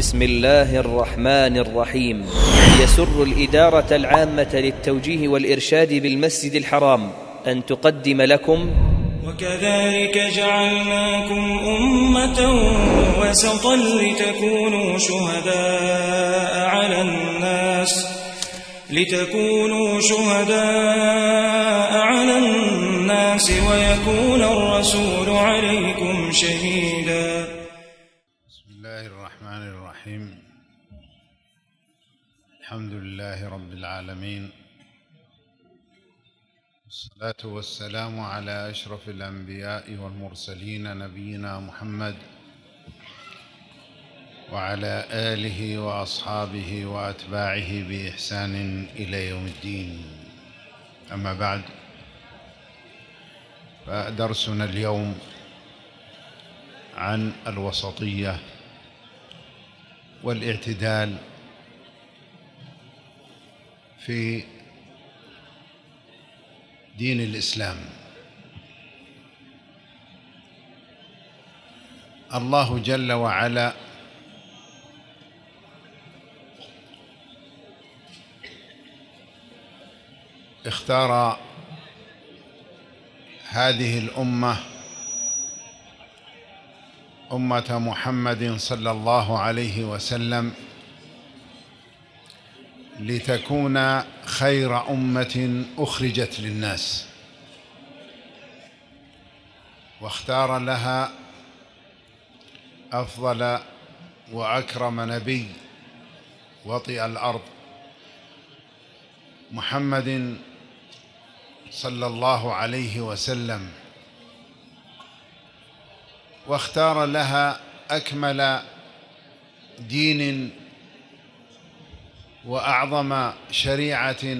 بسم الله الرحمن الرحيم يسر الإدارة العامة للتوجيه والإرشاد بالمسجد الحرام أن تقدم لكم وكذلك جعلناكم أمة وسطا لتكونوا شهداء على الناس لتكونوا شهداء على الناس ويكون الرسول عليكم شهيداً الرحيم الحمد لله رب العالمين الصلاة والسلام على أشرف الأنبياء والمرسلين نبينا محمد وعلى آله وأصحابه وأتباعه بإحسان إلى يوم الدين أما بعد فدرسنا اليوم عن الوسطيه والاعتدال في دين الإسلام الله جل وعلا اختار هذه الامه أمة محمد صلى الله عليه وسلم لتكون خير أمة أخرجت للناس واختار لها أفضل وأكرم نبي وطئ الأرض محمد صلى الله عليه وسلم واختار لها اكمل دين واعظم شريعه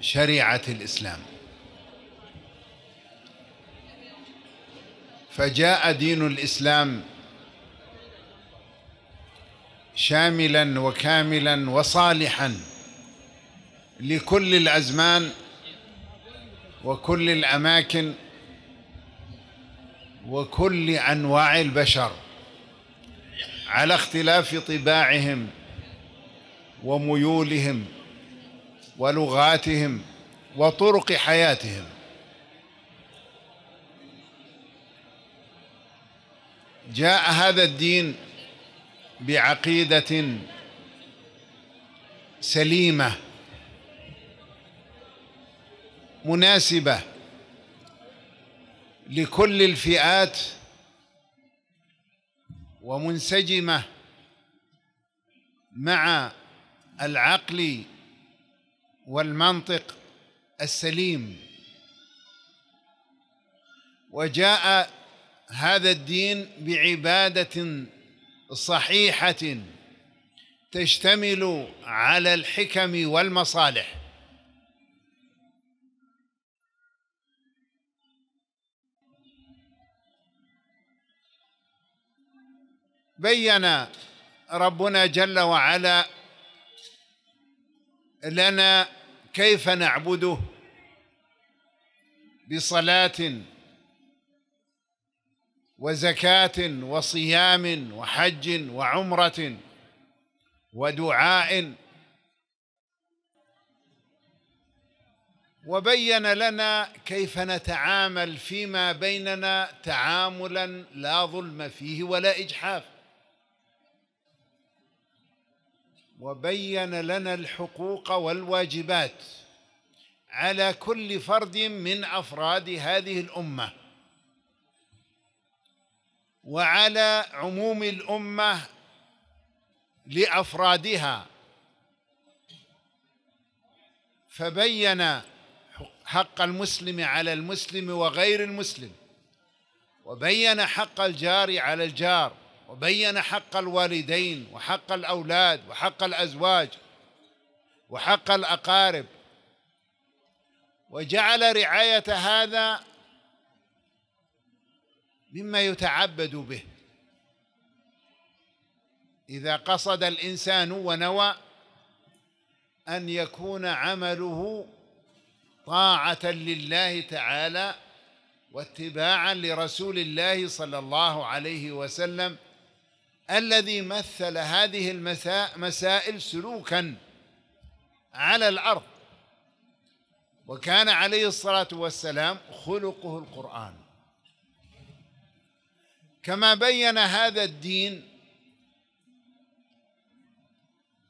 شريعه الاسلام فجاء دين الاسلام شاملا وكاملا وصالحا لكل الازمان وكل الاماكن وكل انواع البشر على اختلاف طباعهم وميولهم ولغاتهم وطرق حياتهم جاء هذا الدين بعقيده سليمه مناسبه لكل الفئات ومنسجمه مع العقل والمنطق السليم وجاء هذا الدين بعباده صحيحه تشتمل على الحكم والمصالح بين ربنا جل وعلا لنا كيف نعبده بصلاة وزكاة وصيام وحج وعمرة ودعاء وبين لنا كيف نتعامل فيما بيننا تعاملا لا ظلم فيه ولا إجحاف وبين لنا الحقوق والواجبات على كل فرد من افراد هذه الامه وعلى عموم الامه لافرادها فبين حق المسلم على المسلم وغير المسلم وبين حق الجار على الجار وبين حق الوالدين وحق الأولاد وحق الأزواج وحق الأقارب وجعل رعاية هذا مما يتعبد به إذا قصد الإنسان ونوى أن يكون عمله طاعة لله تعالى واتباعا لرسول الله صلى الله عليه وسلم الذي مثل هذه المسائل سلوكا على الأرض وكان عليه الصلاة والسلام خلقه القرآن كما بين هذا الدين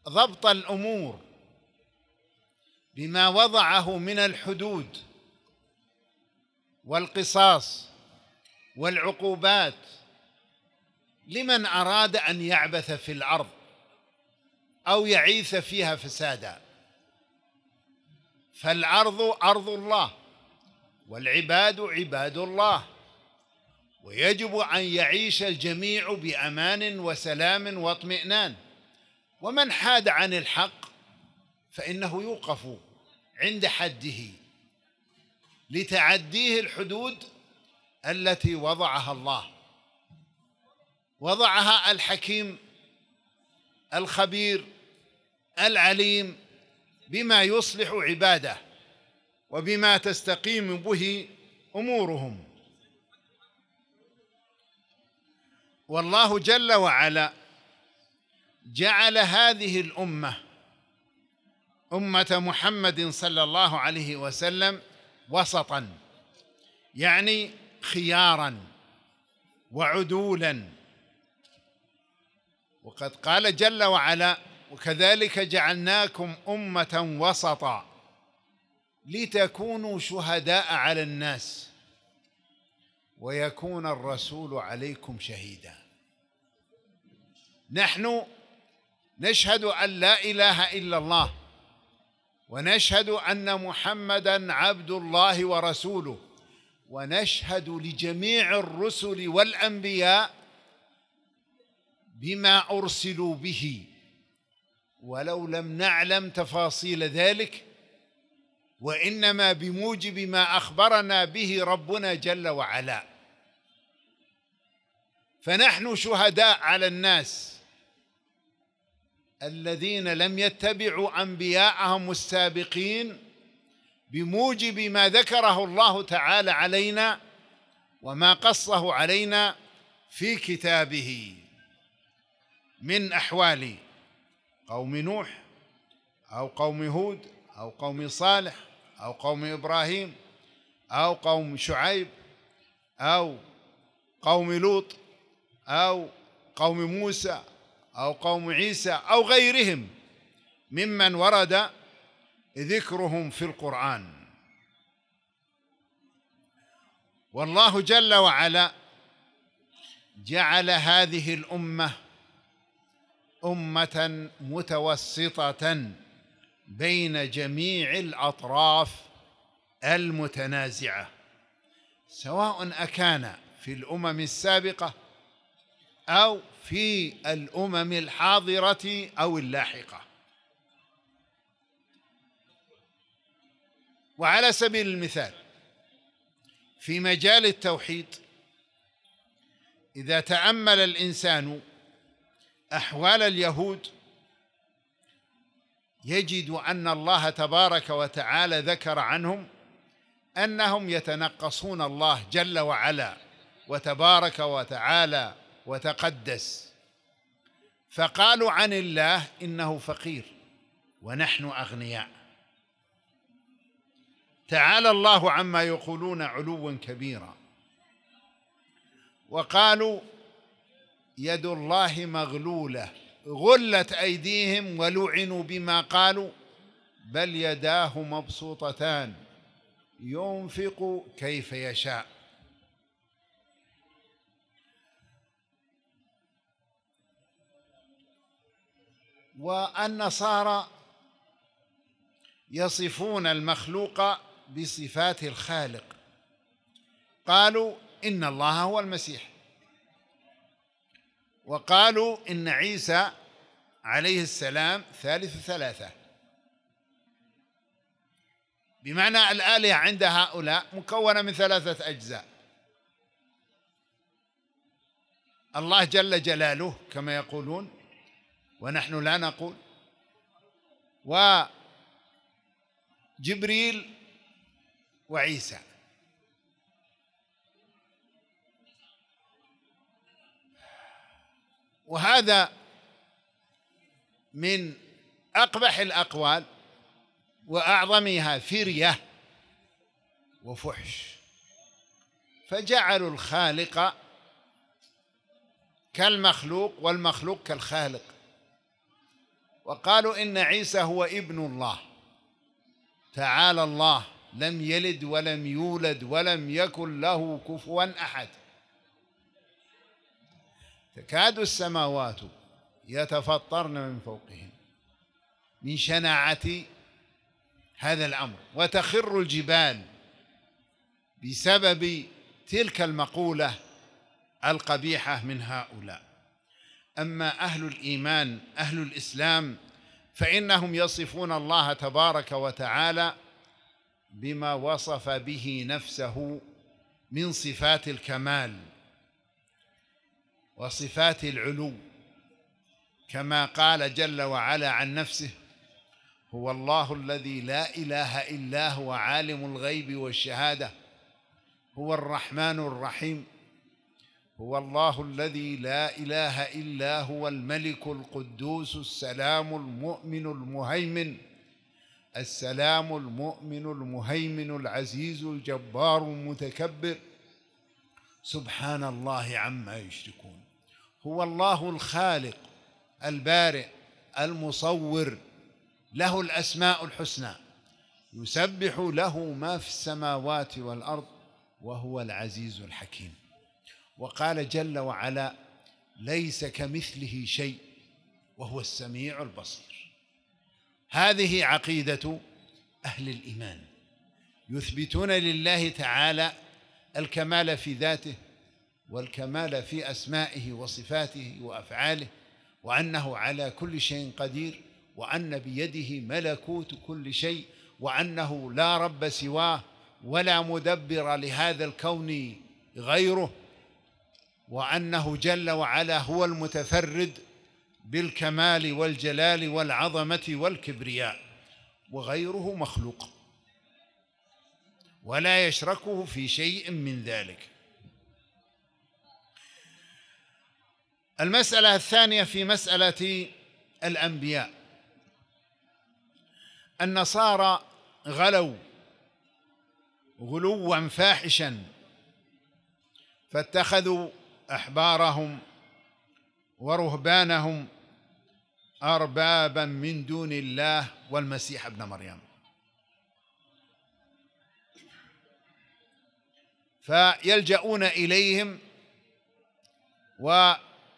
ضبط الأمور بما وضعه من الحدود والقصاص والعقوبات لمن أراد أن يعبث في الأرض أو يعيث فيها فسادا فالأرض أرض الله والعباد عباد الله ويجب أن يعيش الجميع بأمان وسلام واطمئنان ومن حاد عن الحق فإنه يوقف عند حده لتعديه الحدود التي وضعها الله وضعها الحكيم الخبير العليم بما يصلح عباده وبما تستقيم به امورهم والله جل وعلا جعل هذه الامه امه محمد صلى الله عليه وسلم وسطا يعني خيارا وعدولا وقد قال جل وعلا وكذلك جعلناكم أمة وسطا لتكونوا شهداء على الناس ويكون الرسول عليكم شهيدا نحن نشهد أن لا إله إلا الله ونشهد أن محمدا عبد الله ورسوله ونشهد لجميع الرسل والأنبياء بما أرسلوا به ولو لم نعلم تفاصيل ذلك وإنما بموجب ما أخبرنا به ربنا جل وعلا فنحن شهداء على الناس الذين لم يتبعوا أنبياءهم السابقين بموجب ما ذكره الله تعالى علينا وما قصه علينا في كتابه من احوال قوم نوح او قوم هود او قوم صالح او قوم ابراهيم او قوم شعيب او قوم لوط او قوم موسى او قوم عيسى او غيرهم ممن ورد ذكرهم في القران والله جل وعلا جعل هذه الامه امه متوسطه بين جميع الاطراف المتنازعه سواء اكان في الامم السابقه او في الامم الحاضره او اللاحقه وعلى سبيل المثال في مجال التوحيد اذا تامل الانسان أحوال اليهود يجد أن الله تبارك وتعالى ذكر عنهم أنهم يتنقصون الله جل وعلا وتبارك وتعالى وتقدس فقالوا عن الله إنه فقير ونحن أغنياء تعالى الله عما يقولون علوا كبيرا وقالوا يد الله مغلوله غلت ايديهم ولعنوا بما قالوا بل يداه مبسوطتان ينفق كيف يشاء والنصارى يصفون المخلوق بصفات الخالق قالوا ان الله هو المسيح وقالوا إن عيسى عليه السلام ثالث ثلاثة بمعنى الآلهة عند هؤلاء مكونة من ثلاثة أجزاء الله جل جلاله كما يقولون ونحن لا نقول وجبريل وعيسى وهذا من أقبح الأقوال وأعظمها فرية وفحش فجعلوا الخالق كالمخلوق والمخلوق كالخالق وقالوا إن عيسى هو ابن الله تعالى الله لم يلد ولم يولد ولم يكن له كفوا أحد تكاد السماوات يتفطرن من فوقهم من شناعة هذا الأمر وتخر الجبال بسبب تلك المقولة القبيحة من هؤلاء أما أهل الإيمان أهل الإسلام فإنهم يصفون الله تبارك وتعالى بما وصف به نفسه من صفات الكمال وصفات العلو كما قال جل وعلا عن نفسه هو الله الذي لا إله إلا هو عالم الغيب والشهادة هو الرحمن الرحيم هو الله الذي لا إله إلا هو الملك القدوس السلام المؤمن المهيمن السلام المؤمن المهيمن العزيز الجبار المتكبر سبحان الله عما يشركون هو الله الخالق البارئ المصور له الاسماء الحسنى يسبح له ما في السماوات والارض وهو العزيز الحكيم وقال جل وعلا ليس كمثله شيء وهو السميع البصير هذه عقيده اهل الايمان يثبتون لله تعالى الكمال في ذاته والكمال في أسمائه وصفاته وأفعاله وأنه على كل شيء قدير وأن بيده ملكوت كل شيء وأنه لا رب سواه ولا مدبر لهذا الكون غيره وأنه جل وعلا هو المتفرد بالكمال والجلال والعظمة والكبرياء وغيره مخلوق ولا يشركه في شيء من ذلك المسألة الثانية في مسألة الأنبياء النصارى غلوا غلوا فاحشا فاتخذوا أحبارهم ورهبانهم أربابا من دون الله والمسيح ابن مريم فيلجؤون إليهم و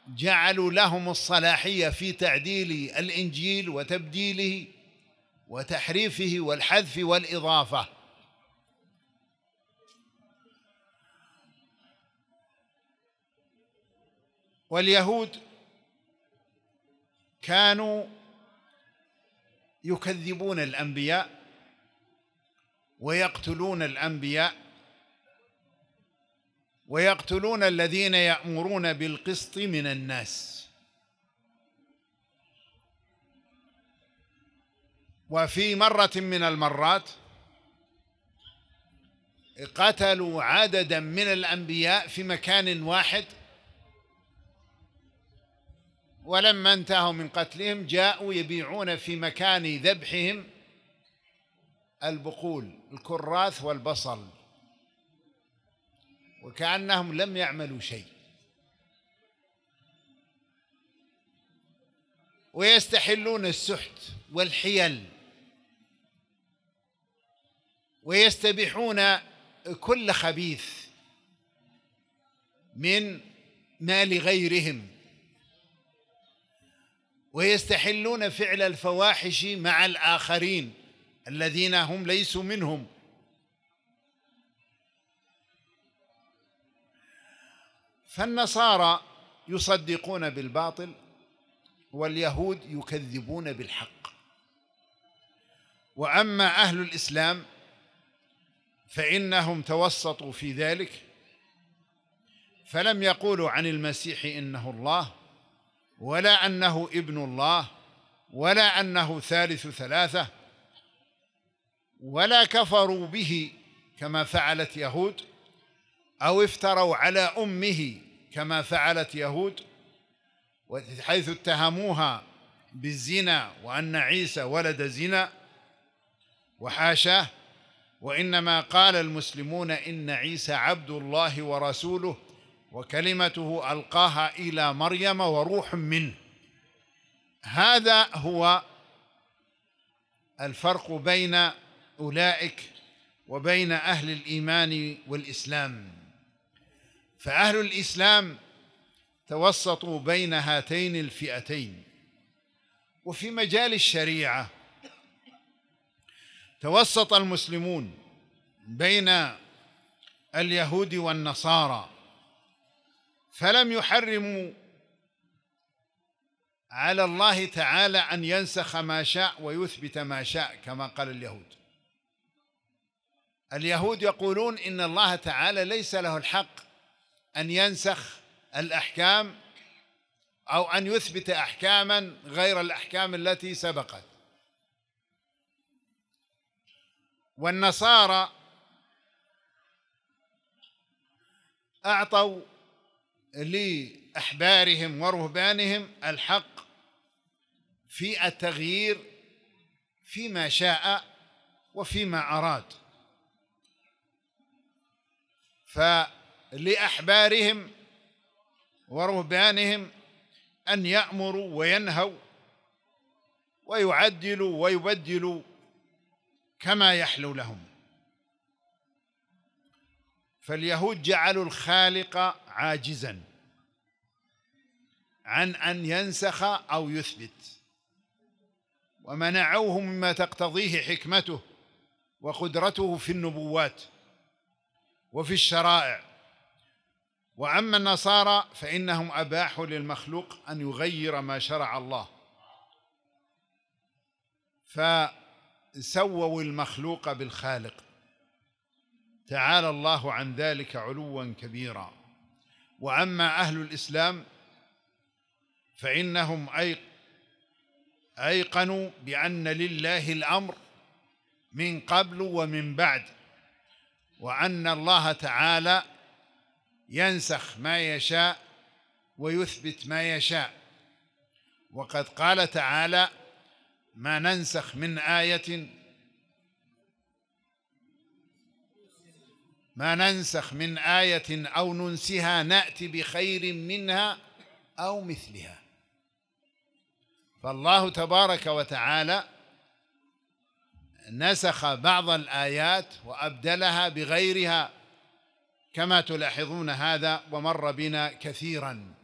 جعلوا لهم الصلاحيه في تعديل الانجيل وتبديله وتحريفه والحذف والاضافه واليهود كانوا يكذبون الانبياء ويقتلون الانبياء ويقتلون الذين يأمرون بالقسط من الناس وفي مرة من المرات قتلوا عددا من الأنبياء في مكان واحد ولما انتهوا من قتلهم جاءوا يبيعون في مكان ذبحهم البقول الكراث والبصل وكأنهم لم يعملوا شيء ويستحلون السحت والحيل ويستبيحون كل خبيث من مال غيرهم ويستحلون فعل الفواحش مع الآخرين الذين هم ليسوا منهم فالنصارى يصدقون بالباطل واليهود يكذبون بالحق واما اهل الاسلام فانهم توسطوا في ذلك فلم يقولوا عن المسيح انه الله ولا انه ابن الله ولا انه ثالث ثلاثه ولا كفروا به كما فعلت يهود أو افتروا على أمه كما فعلت يهود حيث اتهموها بالزنا وأن عيسى ولد زنا وحاشاه وإنما قال المسلمون إن عيسى عبد الله ورسوله وكلمته ألقاها إلى مريم وروح منه هذا هو الفرق بين أولئك وبين أهل الإيمان والإسلام فأهل الإسلام توسطوا بين هاتين الفئتين وفي مجال الشريعة توسط المسلمون بين اليهود والنصارى فلم يحرموا على الله تعالى أن ينسخ ما شاء ويثبت ما شاء كما قال اليهود اليهود يقولون إن الله تعالى ليس له الحق أن ينسخ الأحكام أو أن يثبت أحكاما غير الأحكام التي سبقت والنصارى أعطوا لأحبارهم ورهبانهم الحق في التغيير فيما شاء وفيما أراد ف لاحبارهم ورهبانهم ان يامروا وينهوا ويعدلوا ويبدلوا كما يحلو لهم فاليهود جعلوا الخالق عاجزا عن ان ينسخ او يثبت ومنعوه مما تقتضيه حكمته وقدرته في النبوات وفي الشرائع وأما النصارى فإنهم أباحوا للمخلوق أن يغير ما شرع الله فسووا المخلوق بالخالق تعالى الله عن ذلك علوا كبيرا وأما أهل الإسلام فإنهم أيقنوا بأن لله الأمر من قبل ومن بعد وأن الله تعالى ينسخ ما يشاء ويثبت ما يشاء وقد قال تعالى ما ننسخ من آية ما ننسخ من آية أو ننسها نأتي بخير منها أو مثلها فالله تبارك وتعالى نسخ بعض الآيات وأبدلها بغيرها كما تلاحظون هذا ومر بنا كثيرا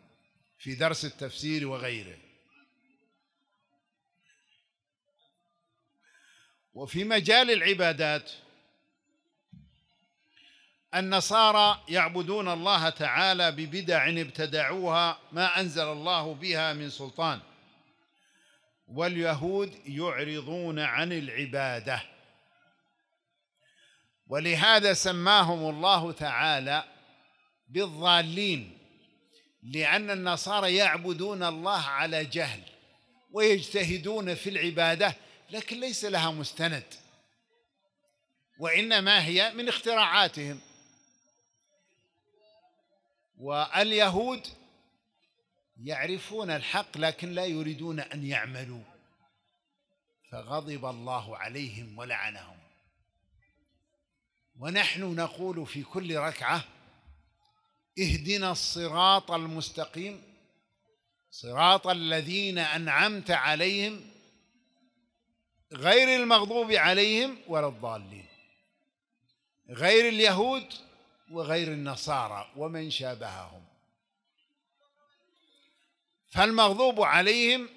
في درس التفسير وغيره وفي مجال العبادات النصارى يعبدون الله تعالى ببدع ابتدعوها ما أنزل الله بها من سلطان واليهود يعرضون عن العباده ولهذا سماهم الله تعالى بالضالين لأن النصارى يعبدون الله على جهل ويجتهدون في العبادة لكن ليس لها مستند وإنما هي من اختراعاتهم واليهود يعرفون الحق لكن لا يريدون أن يعملوا فغضب الله عليهم ولعنهم ونحن نقول في كل ركعه اهدنا الصراط المستقيم صراط الذين انعمت عليهم غير المغضوب عليهم ولا الضالين غير اليهود وغير النصارى ومن شابههم فالمغضوب عليهم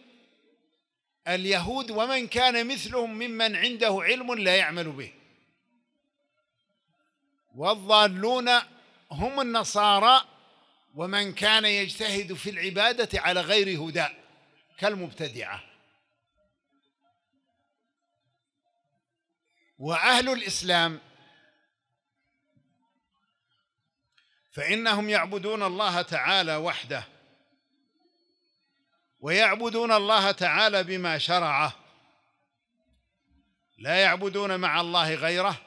اليهود ومن كان مثلهم ممن عنده علم لا يعمل به والضالون هم النصارى ومن كان يجتهد في العبادة على غير هدى كالمبتدعة وأهل الإسلام فإنهم يعبدون الله تعالى وحده ويعبدون الله تعالى بما شرعه لا يعبدون مع الله غيره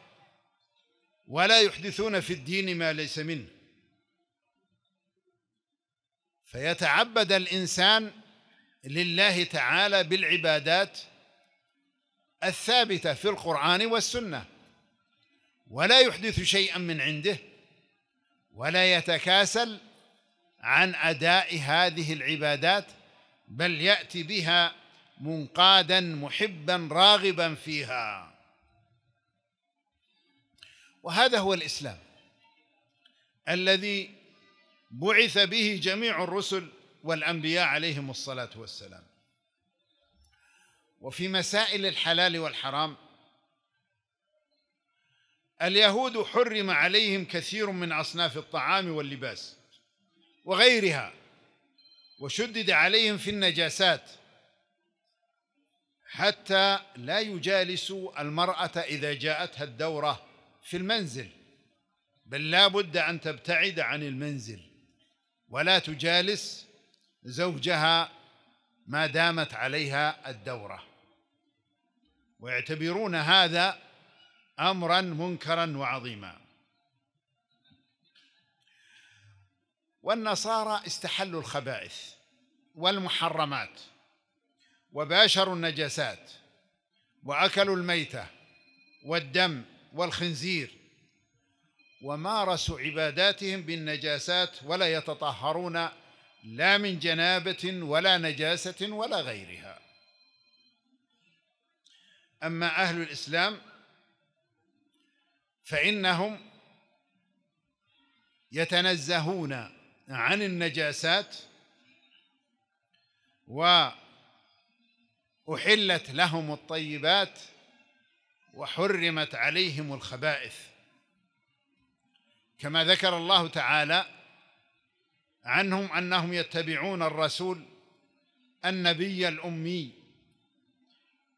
ولا يحدثون في الدين ما ليس منه فيتعبد الانسان لله تعالى بالعبادات الثابته في القران والسنه ولا يحدث شيئا من عنده ولا يتكاسل عن اداء هذه العبادات بل ياتي بها منقادا محبا راغبا فيها وهذا هو الإسلام الذي بعث به جميع الرسل والأنبياء عليهم الصلاة والسلام وفي مسائل الحلال والحرام اليهود حرم عليهم كثير من أصناف الطعام واللباس وغيرها وشدد عليهم في النجاسات حتى لا يجالسوا المرأة إذا جاءتها الدورة في المنزل بل لا بد أن تبتعد عن المنزل ولا تجالس زوجها ما دامت عليها الدورة ويعتبرون هذا أمرا منكرا وعظيما والنصارى استحلوا الخبائث والمحرمات وباشروا النجاسات واكلوا الميته والدم والخنزير ومارسوا عباداتهم بالنجاسات ولا يتطهرون لا من جنابة ولا نجاسة ولا غيرها أما أهل الإسلام فإنهم يتنزهون عن النجاسات وأحلت لهم الطيبات وحرمت عليهم الخبائث كما ذكر الله تعالى عنهم انهم يتبعون الرسول النبي الامي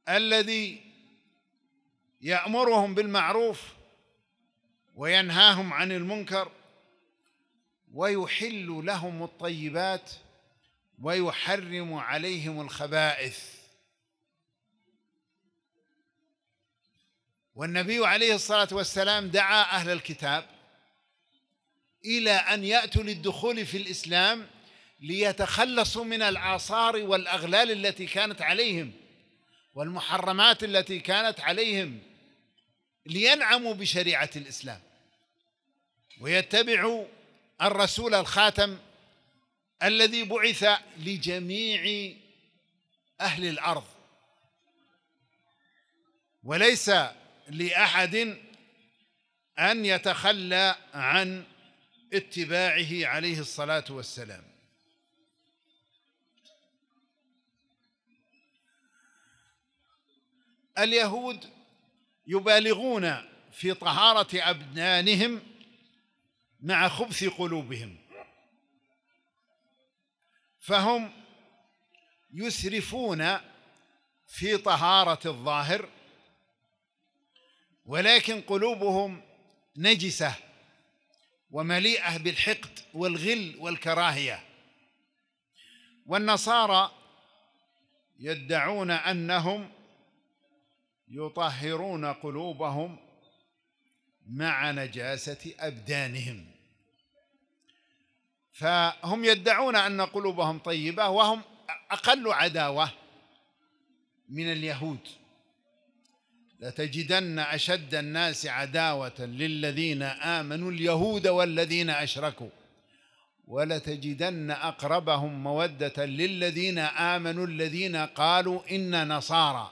الذي يامرهم بالمعروف وينهاهم عن المنكر ويحل لهم الطيبات ويحرم عليهم الخبائث والنبي عليه الصلاة والسلام دعا أهل الكتاب إلى أن يأتوا للدخول في الإسلام ليتخلصوا من الآثار والأغلال التي كانت عليهم والمحرمات التي كانت عليهم لينعموا بشريعة الإسلام ويتبعوا الرسول الخاتم الذي بعث لجميع أهل الأرض وليس لاحد ان يتخلى عن اتباعه عليه الصلاه والسلام اليهود يبالغون في طهاره ابدانهم مع خبث قلوبهم فهم يسرفون في طهاره الظاهر ولكن قلوبهم نجسه ومليئه بالحقد والغل والكراهيه والنصارى يدعون انهم يطهرون قلوبهم مع نجاسه ابدانهم فهم يدعون ان قلوبهم طيبه وهم اقل عداوه من اليهود لتجدن أشد الناس عداوة للذين آمنوا اليهود والذين أشركوا ولتجدن أقربهم مودة للذين آمنوا الذين قالوا إنا نصارى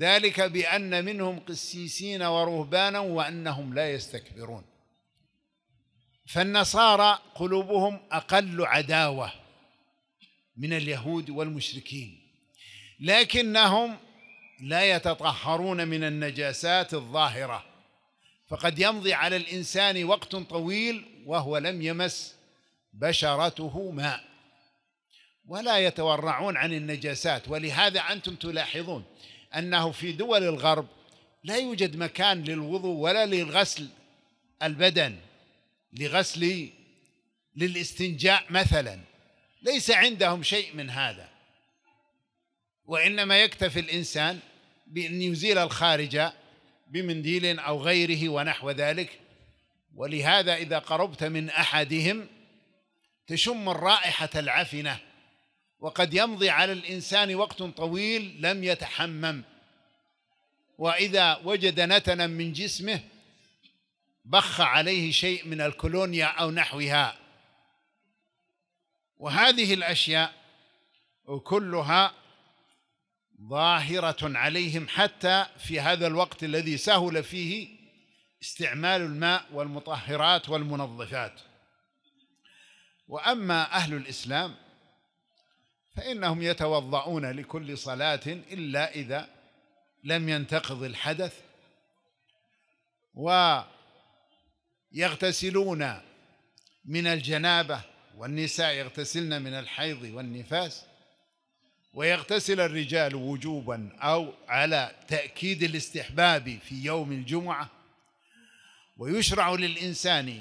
ذلك بأن منهم قسيسين ورهبانا وأنهم لا يستكبرون فالنصارى قلوبهم أقل عداوة من اليهود والمشركين لكنهم لا يتطهرون من النجاسات الظاهره فقد يمضي على الانسان وقت طويل وهو لم يمس بشرته ماء ولا يتورعون عن النجاسات ولهذا انتم تلاحظون انه في دول الغرب لا يوجد مكان للوضوء ولا للغسل البدن لغسل للاستنجاء مثلا ليس عندهم شيء من هذا وإنما يكتفي الإنسان بأن يزيل الخارج بمنديل أو غيره ونحو ذلك ولهذا إذا قربت من أحدهم تشم الرائحة العفنة وقد يمضي على الإنسان وقت طويل لم يتحمم وإذا وجد نتنا من جسمه بخ عليه شيء من الكولونيا أو نحوها وهذه الأشياء كلها ظاهرة عليهم حتى في هذا الوقت الذي سهل فيه استعمال الماء والمطهرات والمنظفات وأما أهل الإسلام فإنهم يتوضعون لكل صلاة إلا إذا لم ينتقض الحدث ويغتسلون من الجنابة والنساء يغتسلن من الحيض والنفاس ويغتسل الرجال وجوبا أو على تأكيد الاستحباب في يوم الجمعة ويشرع للإنسان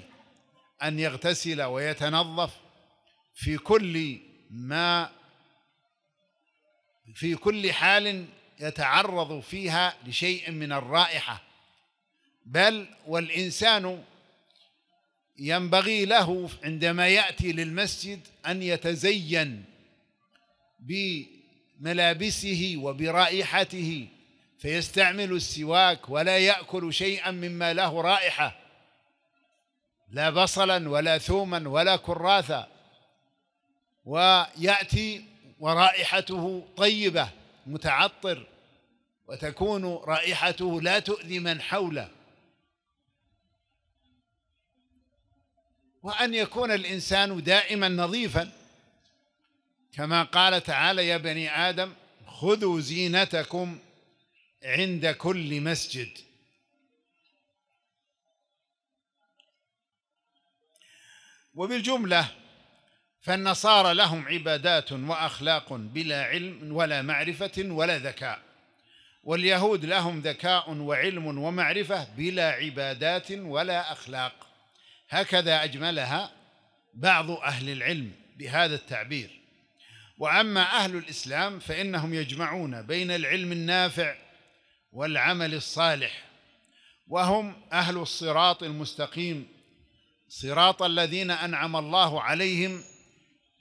أن يغتسل ويتنظف في كل ما في كل حال يتعرض فيها لشيء من الرائحة بل والإنسان ينبغي له عندما يأتي للمسجد أن يتزين ملابسه وبرائحته فيستعمل السواك ولا يأكل شيئا مما له رائحة لا بصلا ولا ثوما ولا كراثا ويأتي ورائحته طيبة متعطر وتكون رائحته لا تؤذي من حوله وأن يكون الإنسان دائما نظيفا كما قال تعالى يا بني آدم خذوا زينتكم عند كل مسجد وبالجملة فالنصارى لهم عبادات وأخلاق بلا علم ولا معرفة ولا ذكاء واليهود لهم ذكاء وعلم ومعرفة بلا عبادات ولا أخلاق هكذا أجملها بعض أهل العلم بهذا التعبير واما اهل الاسلام فانهم يجمعون بين العلم النافع والعمل الصالح وهم اهل الصراط المستقيم صراط الذين انعم الله عليهم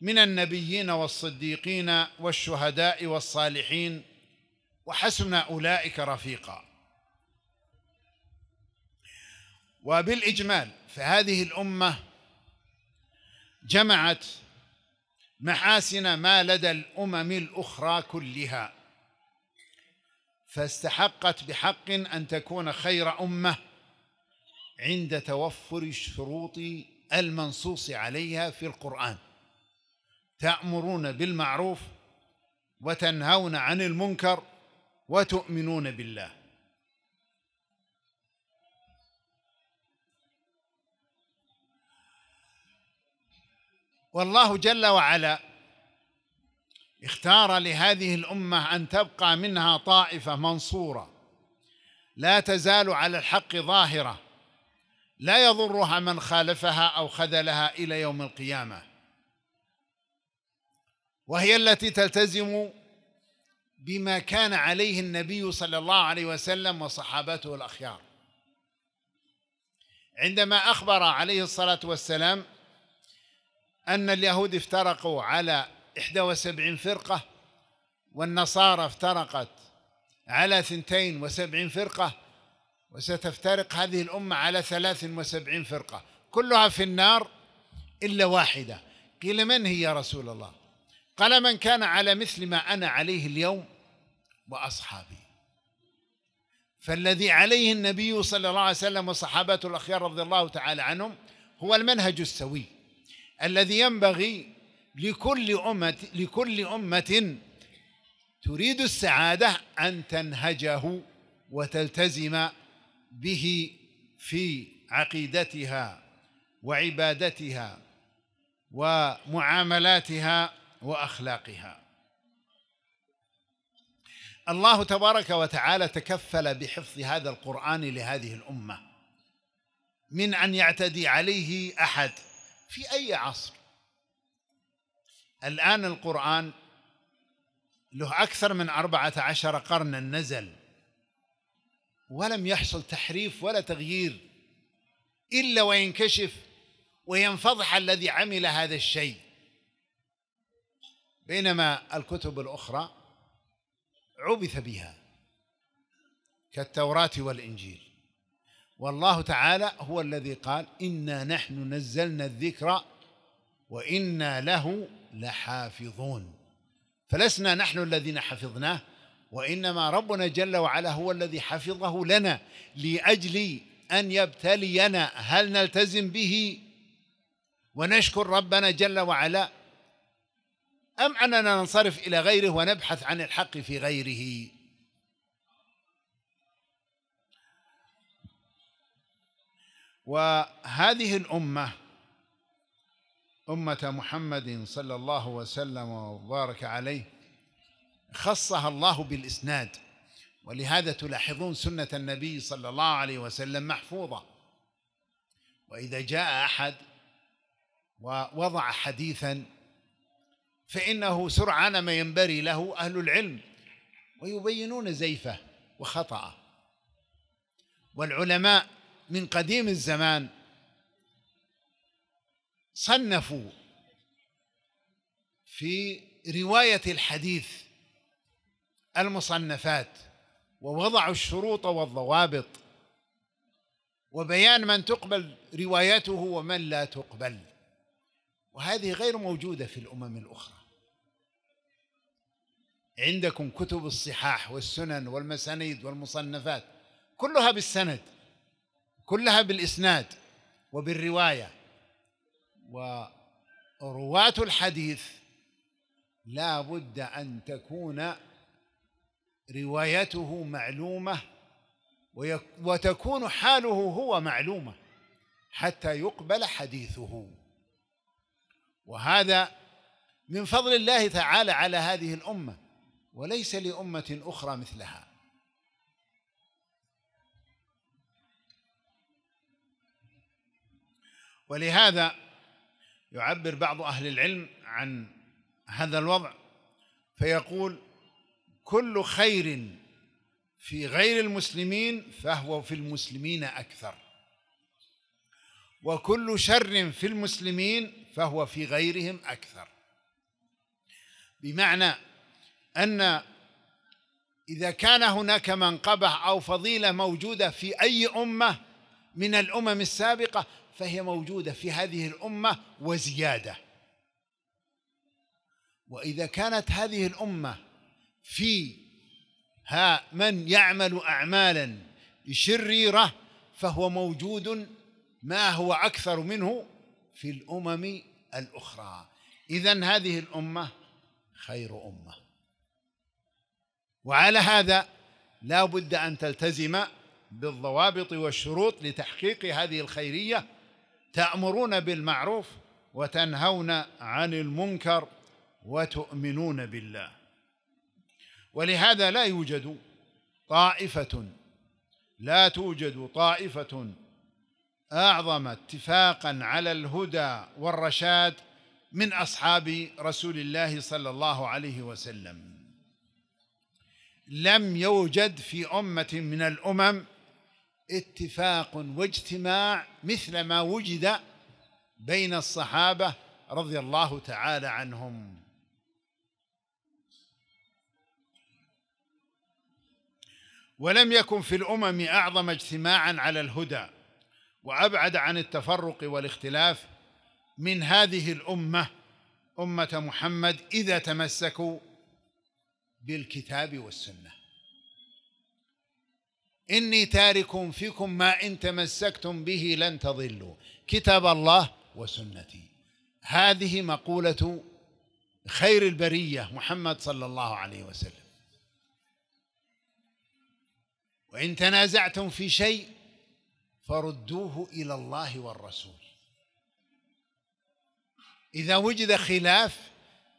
من النبيين والصديقين والشهداء والصالحين وحسن اولئك رفيقا وبالاجمال فهذه الامه جمعت محاسن ما لدى الامم الاخرى كلها فاستحقت بحق ان تكون خير امه عند توفر الشروط المنصوص عليها في القران تامرون بالمعروف وتنهون عن المنكر وتؤمنون بالله والله جل وعلا اختار لهذه الامه ان تبقى منها طائفه منصوره لا تزال على الحق ظاهره لا يضرها من خالفها او خذلها الى يوم القيامه وهي التي تلتزم بما كان عليه النبي صلى الله عليه وسلم وصحابته الاخيار عندما اخبر عليه الصلاه والسلام أن اليهود افترقوا على 71 فرقة والنصارى افترقت على 72 فرقة وستفترق هذه الأمة على 73 فرقة كلها في النار إلا واحدة قيل من هي يا رسول الله قال من كان على مثل ما أنا عليه اليوم وأصحابي فالذي عليه النبي صلى الله عليه وسلم وصحابته الأخيار رضي الله تعالى عنهم هو المنهج السوي الذي ينبغي لكل أمة لكل أمة تريد السعادة أن تنهجه وتلتزم به في عقيدتها وعبادتها ومعاملاتها واخلاقها الله تبارك وتعالى تكفل بحفظ هذا القران لهذه الامه من ان يعتدي عليه احد في أي عصر الآن القرآن له أكثر من أربعة عشر قرنا نزل ولم يحصل تحريف ولا تغيير إلا وينكشف وينفضح الذي عمل هذا الشيء بينما الكتب الأخرى عبث بها كالتوراة والإنجيل والله تعالى هو الذي قال إنا نحن نزلنا الذكر وإنا له لحافظون فلسنا نحن الذين حفظناه وإنما ربنا جل وعلا هو الذي حفظه لنا لأجل أن يبتلينا هل نلتزم به ونشكر ربنا جل وعلا أم أننا ننصرف إلى غيره ونبحث عن الحق في غيره وهذه الامه امه محمد صلى الله وسلم وبارك عليه خصها الله بالاسناد ولهذا تلاحظون سنه النبي صلى الله عليه وسلم محفوظه واذا جاء احد ووضع حديثا فانه سرعان ما ينبري له اهل العلم ويبينون زيفه وخطأه والعلماء من قديم الزمان صنفوا في رواية الحديث المصنفات ووضعوا الشروط والضوابط وبيان من تقبل روايته ومن لا تقبل وهذه غير موجودة في الأمم الأخرى عندكم كتب الصحاح والسنن والمسانيد والمصنفات كلها بالسند كلها بالإسناد وبالرواية ورواة الحديث لا بد أن تكون روايته معلومة وتكون حاله هو معلومة حتى يقبل حديثه وهذا من فضل الله تعالى على هذه الأمة وليس لأمة أخرى مثلها ولهذا يعبر بعض أهل العلم عن هذا الوضع فيقول كل خير في غير المسلمين فهو في المسلمين أكثر وكل شر في المسلمين فهو في غيرهم أكثر بمعنى أن إذا كان هناك منقبة أو فضيلة موجودة في أي أمة من الأمم السابقة فهي موجودة في هذه الأمة وزيادة وإذا كانت هذه الأمة في ها من يعمل أعمالا شريرة فهو موجود ما هو أكثر منه في الأمم الأخرى إذا هذه الأمة خير أمة وعلى هذا لا بد أن تلتزم بالضوابط والشروط لتحقيق هذه الخيريه تأمرون بالمعروف وتنهون عن المنكر وتؤمنون بالله ولهذا لا يوجد طائفة لا توجد طائفة أعظم اتفاقا على الهدى والرشاد من أصحاب رسول الله صلى الله عليه وسلم لم يوجد في أمة من الأمم اتفاق واجتماع مثل ما وجد بين الصحابة رضي الله تعالى عنهم ولم يكن في الأمم أعظم اجتماعا على الهدى وأبعد عن التفرق والاختلاف من هذه الأمة أمة محمد إذا تمسكوا بالكتاب والسنه إني تارك فيكم ما إن تمسكتم به لن تضلوا كتاب الله وسنتي هذه مقولة خير البرية محمد صلى الله عليه وسلم وإن تنازعتم في شيء فردوه إلى الله والرسول إذا وجد خلاف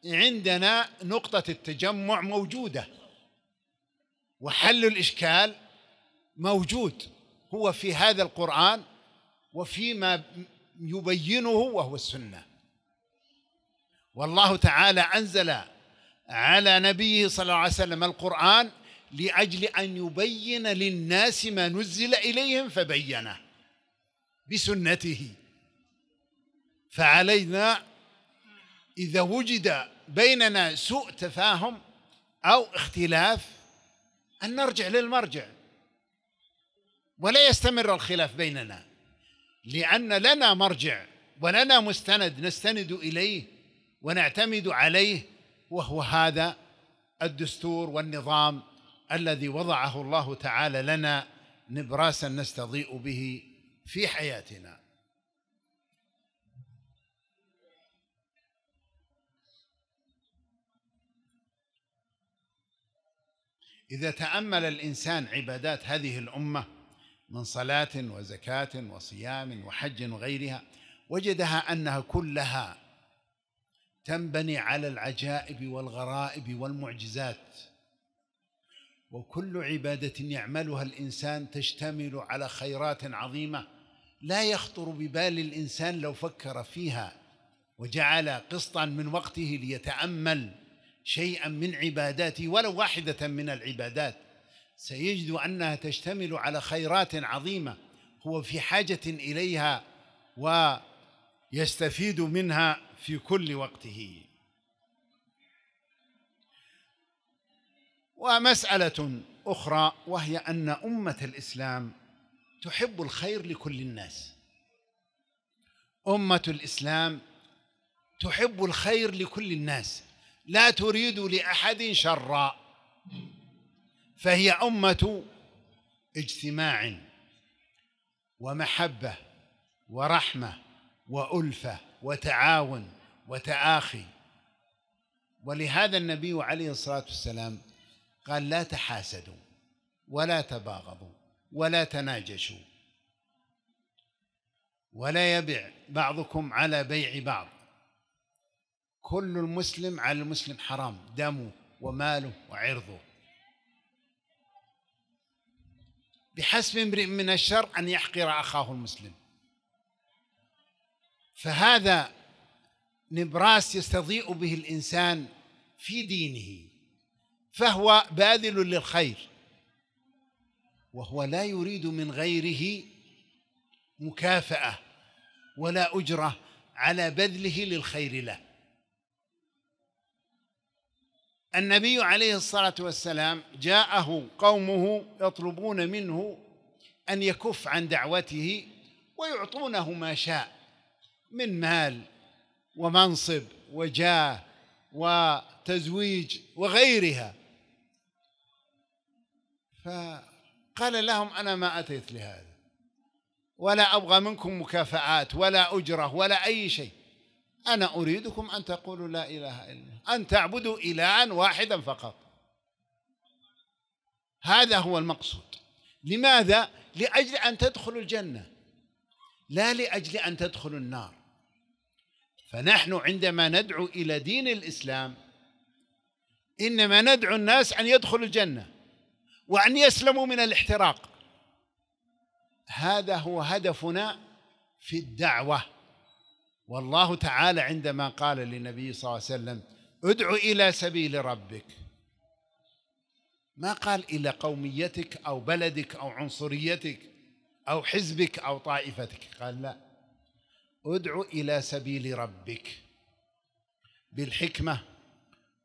عندنا نقطة التجمع موجودة وحل الإشكال موجود هو في هذا القرآن وفيما يبينه وهو السنة والله تعالى أنزل على نبيه صلى الله عليه وسلم القرآن لأجل أن يبين للناس ما نزل إليهم فبينه بسنته فعلينا إذا وجد بيننا سوء تفاهم أو اختلاف أن نرجع للمرجع ولا يستمر الخلاف بيننا لأن لنا مرجع ولنا مستند نستند إليه ونعتمد عليه وهو هذا الدستور والنظام الذي وضعه الله تعالى لنا نبراسا نستضيء به في حياتنا إذا تأمل الإنسان عبادات هذه الأمة من صلاة وزكاة وصيام وحج وغيرها وجدها أنها كلها تنبني على العجائب والغرائب والمعجزات وكل عبادة يعملها الإنسان تشتمل على خيرات عظيمة لا يخطر ببال الإنسان لو فكر فيها وجعل قسطا من وقته ليتأمل شيئا من عباداته ولو واحدة من العبادات سيجد أنها تشتمل على خيرات عظيمة هو في حاجة إليها ويستفيد منها في كل وقته ومسألة أخرى وهي أن أمة الإسلام تحب الخير لكل الناس أمة الإسلام تحب الخير لكل الناس لا تريد لأحد شرًا فهي أمة اجتماع ومحبة ورحمة وألفة وتعاون وتآخي ولهذا النبي عليه الصلاة والسلام قال لا تحاسدوا ولا تباغضوا ولا تناجشوا ولا يبع بعضكم على بيع بعض كل المسلم على المسلم حرام دمه وماله وعرضه بحسب امرئ من الشر أن يحقر أخاه المسلم فهذا نبراس يستضيء به الإنسان في دينه فهو باذل للخير وهو لا يريد من غيره مكافأة ولا أجرة على بذله للخير له النبي عليه الصلاة والسلام جاءه قومه يطلبون منه أن يكف عن دعوته ويعطونه ما شاء من مال ومنصب وجاه وتزويج وغيرها فقال لهم أنا ما أتيت لهذا ولا أبغى منكم مكافآت ولا أجرة ولا أي شيء أنا أريدكم أن تقولوا لا إله إلا الله أن تعبدوا إلها واحدا فقط هذا هو المقصود لماذا؟ لأجل أن تدخلوا الجنة لا لأجل أن تدخلوا النار فنحن عندما ندعو إلى دين الإسلام إنما ندعو الناس أن يدخلوا الجنة وأن يسلموا من الاحتراق هذا هو هدفنا في الدعوه والله تعالى عندما قال للنبي صلى الله عليه وسلم ادع إلى سبيل ربك ما قال إلى قوميتك أو بلدك أو عنصريتك أو حزبك أو طائفتك قال لا ادع إلى سبيل ربك بالحكمة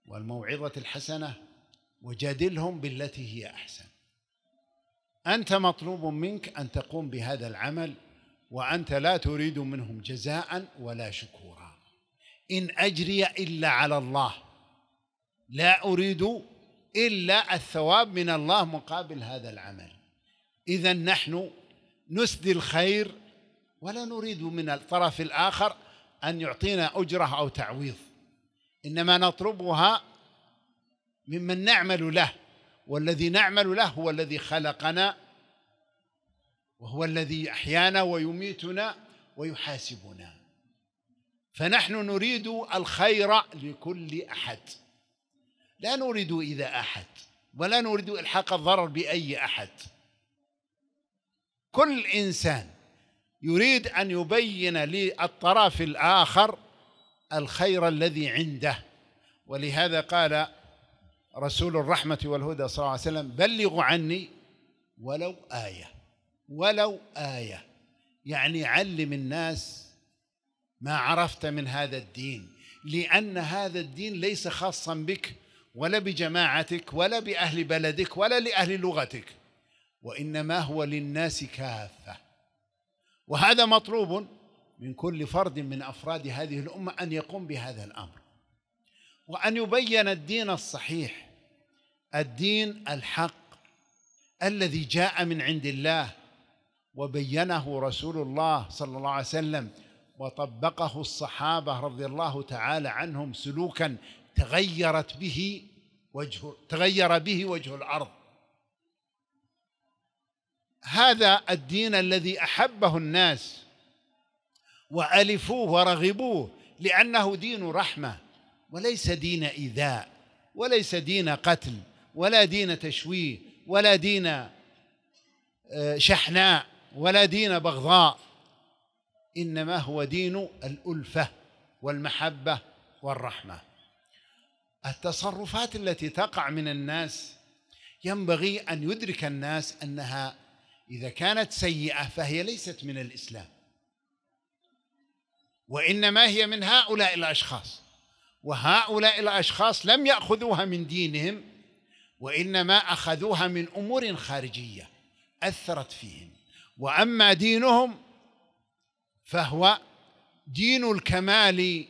والموعظة الحسنة وجادلهم بالتي هي أحسن أنت مطلوب منك أن تقوم بهذا العمل وأنت لا تريد منهم جزاء ولا شكورا إن أجري إلا على الله لا أريد إلا الثواب من الله مقابل هذا العمل إذا نحن نسدي الخير ولا نريد من الطرف الآخر أن يعطينا أجرة أو تعويض إنما نطلبها ممن نعمل له والذي نعمل له هو الذي خلقنا وهو الذي أحيانا ويميتنا ويحاسبنا فنحن نريد الخير لكل أحد لا نريد إذا أحد ولا نريد إلحاق الضرر بأي أحد كل إنسان يريد أن يبين للطرف الآخر الخير الذي عنده ولهذا قال رسول الرحمة والهدى صلى الله عليه وسلم بلغوا عني ولو آية ولو ايه يعني علم الناس ما عرفت من هذا الدين لان هذا الدين ليس خاصا بك ولا بجماعتك ولا باهل بلدك ولا لاهل لغتك وانما هو للناس كافه وهذا مطلوب من كل فرد من افراد هذه الامه ان يقوم بهذا الامر وان يبين الدين الصحيح الدين الحق الذي جاء من عند الله وبينه رسول الله صلى الله عليه وسلم وطبقه الصحابه رضي الله تعالى عنهم سلوكا تغيرت به وجه تغير به وجه الارض هذا الدين الذي احبه الناس والفوه ورغبوه لانه دين رحمه وليس دين ايذاء وليس دين قتل ولا دين تشويه ولا دين آه، شحناء ولا دين بغضاء انما هو دين الالفه والمحبه والرحمه التصرفات التي تقع من الناس ينبغي ان يدرك الناس انها اذا كانت سيئه فهي ليست من الاسلام وانما هي من هؤلاء الاشخاص وهؤلاء الاشخاص لم ياخذوها من دينهم وانما اخذوها من امور خارجيه اثرت فيهم واما دينهم فهو دين الكمال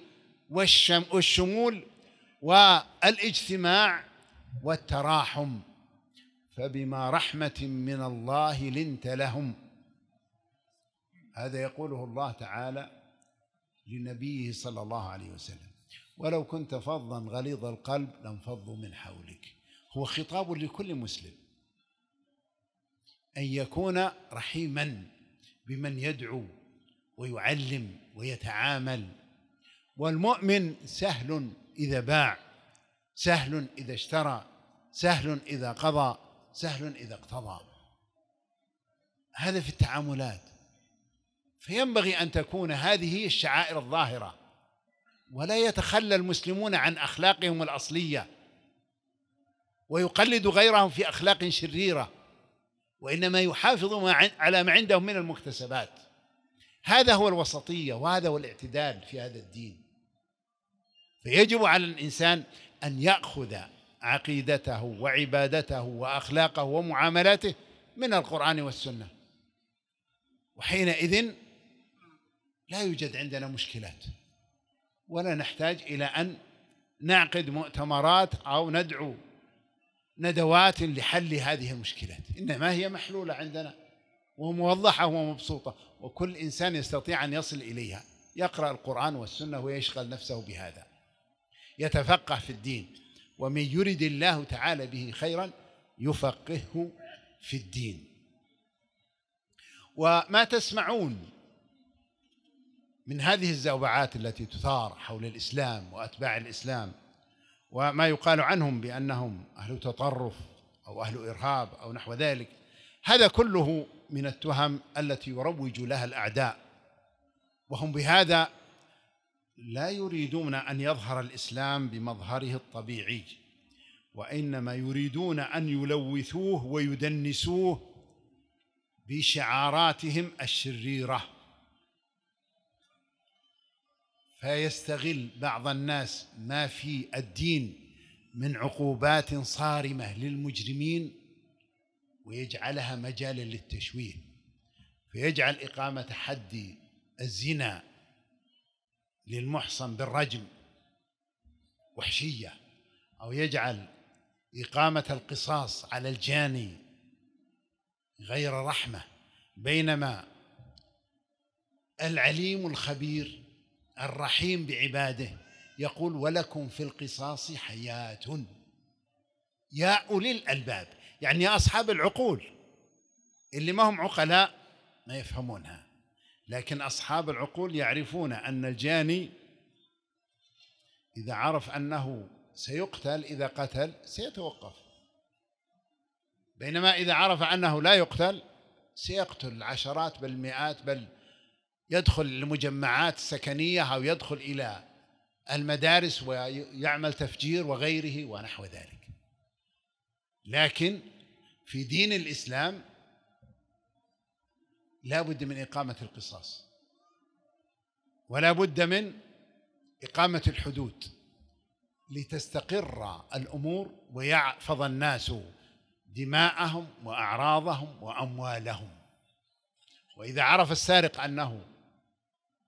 والشمول والاجتماع والتراحم فبما رحمه من الله لنت لهم هذا يقوله الله تعالى لنبيه صلى الله عليه وسلم ولو كنت فظا غليظ القلب لانفضوا من حولك هو خطاب لكل مسلم أن يكون رحيما بمن يدعو ويعلم ويتعامل والمؤمن سهل إذا باع سهل إذا اشترى سهل إذا قضى سهل إذا اقتضى هذا في التعاملات فينبغي أن تكون هذه هي الشعائر الظاهرة ولا يتخلى المسلمون عن أخلاقهم الأصلية ويقلد غيرهم في أخلاق شريرة وإنما يحافظ على ما عندهم من المكتسبات هذا هو الوسطية وهذا هو الاعتدال في هذا الدين فيجب على الإنسان أن يأخذ عقيدته وعبادته وأخلاقه ومعاملاته من القرآن والسنة وحينئذ لا يوجد عندنا مشكلات ولا نحتاج إلى أن نعقد مؤتمرات أو ندعو ندوات لحل هذه المشكلات إنما هي محلولة عندنا وموضحة ومبسوطة وكل إنسان يستطيع أن يصل إليها يقرأ القرآن والسنة ويشغل نفسه بهذا يتفقه في الدين ومن يرد الله تعالى به خيرا يفقهه في الدين وما تسمعون من هذه الزوبعات التي تثار حول الإسلام وأتباع الإسلام وما يقال عنهم بأنهم أهل تطرف أو أهل إرهاب أو نحو ذلك هذا كله من التهم التي يروج لها الأعداء وهم بهذا لا يريدون أن يظهر الإسلام بمظهره الطبيعي وإنما يريدون أن يلوثوه ويدنسوه بشعاراتهم الشريره فيستغل بعض الناس ما في الدين من عقوبات صارمه للمجرمين ويجعلها مجالا للتشويه فيجعل اقامه حد الزنا للمحصن بالرجم وحشيه او يجعل اقامه القصاص على الجاني غير رحمه بينما العليم الخبير الرحيم بعباده يقول ولكم في القصاص حياة يا أولي الألباب يعني يا أصحاب العقول اللي ما هم عقلاء ما يفهمونها لكن أصحاب العقول يعرفون أن الجاني إذا عرف أنه سيقتل إذا قتل سيتوقف بينما إذا عرف أنه لا يقتل سيقتل العشرات بل المئات بل يدخل المجمعات السكنية أو يدخل إلى المدارس ويعمل تفجير وغيره ونحو ذلك لكن في دين الإسلام لا بد من إقامة القصاص ولا بد من إقامة الحدود لتستقر الأمور ويحفظ الناس دماءهم وأعراضهم وأموالهم وإذا عرف السارق أنه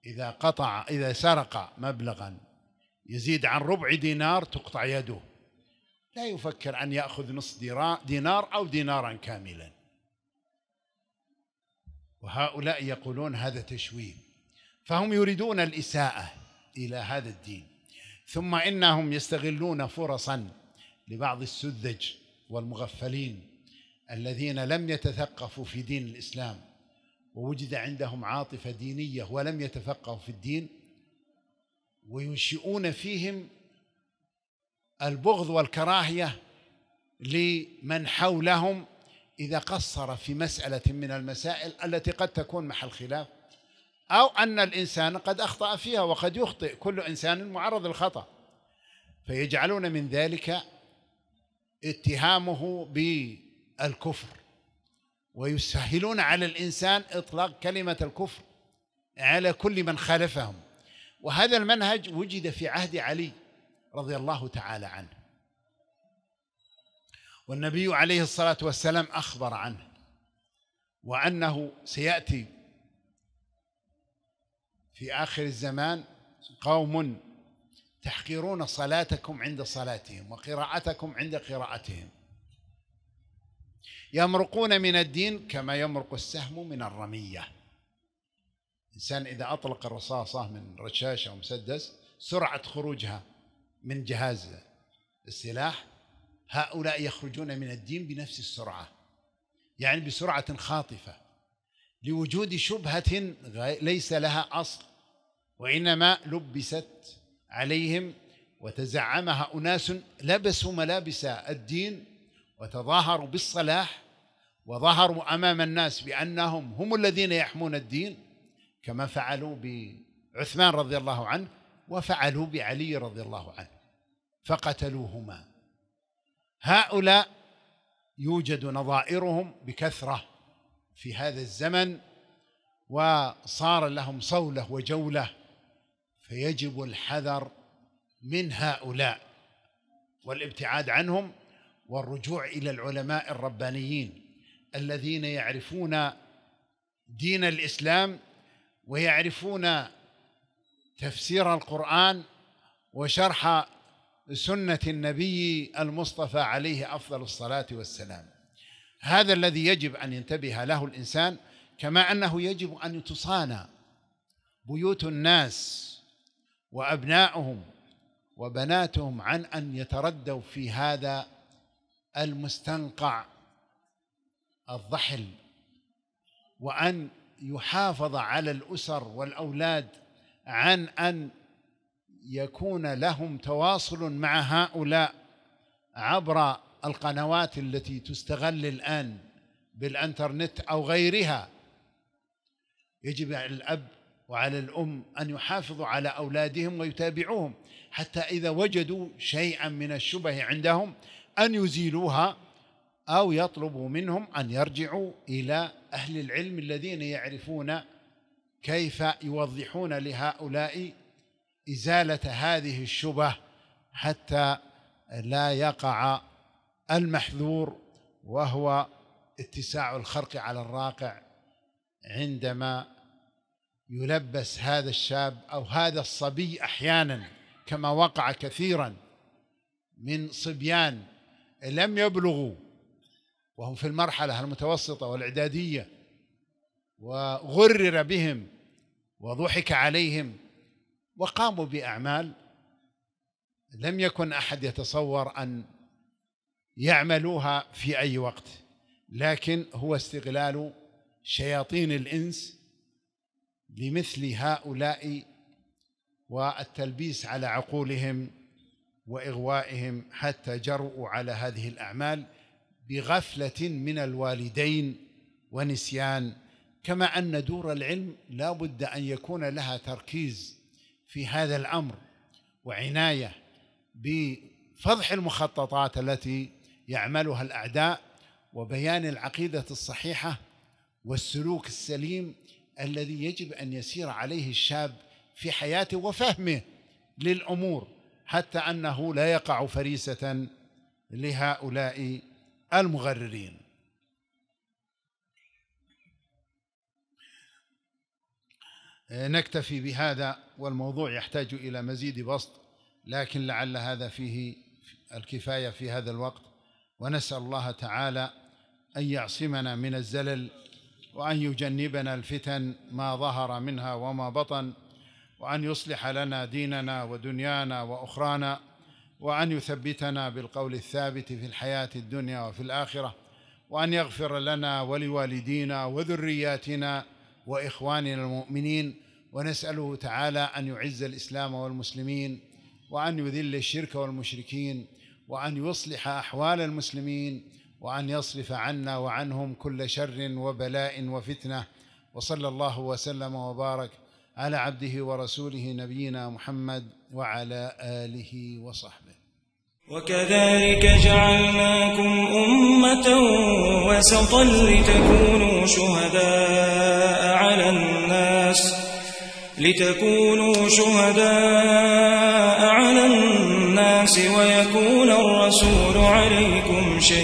إذا قطع إذا سرق مبلغا يزيد عن ربع دينار تقطع يده لا يفكر أن يأخذ نصف دينار أو دينارا كاملا وهؤلاء يقولون هذا تشويه فهم يريدون الإساءة إلى هذا الدين ثم إنهم يستغلون فرصا لبعض السذج والمغفلين الذين لم يتثقفوا في دين الإسلام ووجد عندهم عاطفة دينية ولم يتفقهوا في الدين وينشئون فيهم البغض والكراهية لمن حولهم إذا قصر في مسألة من المسائل التي قد تكون محل خلاف أو أن الإنسان قد أخطأ فيها وقد يخطئ كل إنسان معرض للخطأ فيجعلون من ذلك اتهامه بالكفر ويسهلون على الإنسان إطلاق كلمة الكفر على كل من خالفهم وهذا المنهج وجد في عهد علي رضي الله تعالى عنه والنبي عليه الصلاة والسلام أخبر عنه وأنه سيأتي في آخر الزمان قوم تحقرون صلاتكم عند صلاتهم وقراءتكم عند قراءتهم يمرقون من الدين كما يمرق السهم من الرمية الإنسان إذا أطلق الرصاصة من رشاش أو مسدس سرعة خروجها من جهاز السلاح هؤلاء يخرجون من الدين بنفس السرعة يعني بسرعة خاطفة لوجود شبهة ليس لها أصل وإنما لبست عليهم وتزعمها أناس لبسوا ملابس الدين وتظاهروا بالصلاح وظهروا امام الناس بانهم هم الذين يحمون الدين كما فعلوا بعثمان رضي الله عنه وفعلوا بعلي رضي الله عنه فقتلوهما هؤلاء يوجد نظائرهم بكثره في هذا الزمن وصار لهم صوله وجوله فيجب الحذر من هؤلاء والابتعاد عنهم والرجوع الى العلماء الربانيين الذين يعرفون دين الاسلام ويعرفون تفسير القران وشرح سنه النبي المصطفى عليه افضل الصلاه والسلام هذا الذي يجب ان ينتبه له الانسان كما انه يجب ان تصانى بيوت الناس وابنائهم وبناتهم عن ان يتردوا في هذا المستنقع الضحل وأن يحافظ على الأسر والأولاد عن أن يكون لهم تواصل مع هؤلاء عبر القنوات التي تستغل الآن بالأنترنت أو غيرها يجب على الأب وعلى الأم أن يحافظوا على أولادهم ويتابعوهم حتى إذا وجدوا شيئا من الشبه عندهم أن يزيلوها أو يطلب منهم أن يرجعوا إلى أهل العلم الذين يعرفون كيف يوضحون لهؤلاء إزالة هذه الشبه حتى لا يقع المحذور وهو اتساع الخرق على الراقع عندما يلبس هذا الشاب أو هذا الصبي أحيانا كما وقع كثيرا من صبيان لم يبلغوا وهم في المرحلة المتوسطة والإعدادية وغرر بهم وضحك عليهم وقاموا بأعمال لم يكن أحد يتصور أن يعملوها في أي وقت لكن هو استغلال شياطين الإنس لمثل هؤلاء والتلبيس على عقولهم واغوائهم حتى جرؤوا على هذه الاعمال بغفله من الوالدين ونسيان كما ان دور العلم لا بد ان يكون لها تركيز في هذا الامر وعنايه بفضح المخططات التي يعملها الاعداء وبيان العقيده الصحيحه والسلوك السليم الذي يجب ان يسير عليه الشاب في حياته وفهمه للامور حتى انه لا يقع فريسه لهؤلاء المغررين نكتفي بهذا والموضوع يحتاج الى مزيد بسط لكن لعل هذا فيه الكفايه في هذا الوقت ونسال الله تعالى ان يعصمنا من الزلل وان يجنبنا الفتن ما ظهر منها وما بطن وأن يصلح لنا ديننا ودنيانا وأخرانا وأن يثبتنا بالقول الثابت في الحياة الدنيا وفي الآخرة وأن يغفر لنا ولوالدينا وذرياتنا وإخواننا المؤمنين ونسأله تعالى أن يعز الإسلام والمسلمين وأن يذل الشرك والمشركين وأن يصلح أحوال المسلمين وأن يصرف عنا وعنهم كل شر وبلاء وفتنة وصلى الله وسلم وبارك على عبده ورسوله نبينا محمد وعلى اله وصحبه وكذلك جعلناكم امه وسطا لتكونوا شهداء على الناس لتكونوا شهداء على الناس ويكون الرسول عليكم شهيدا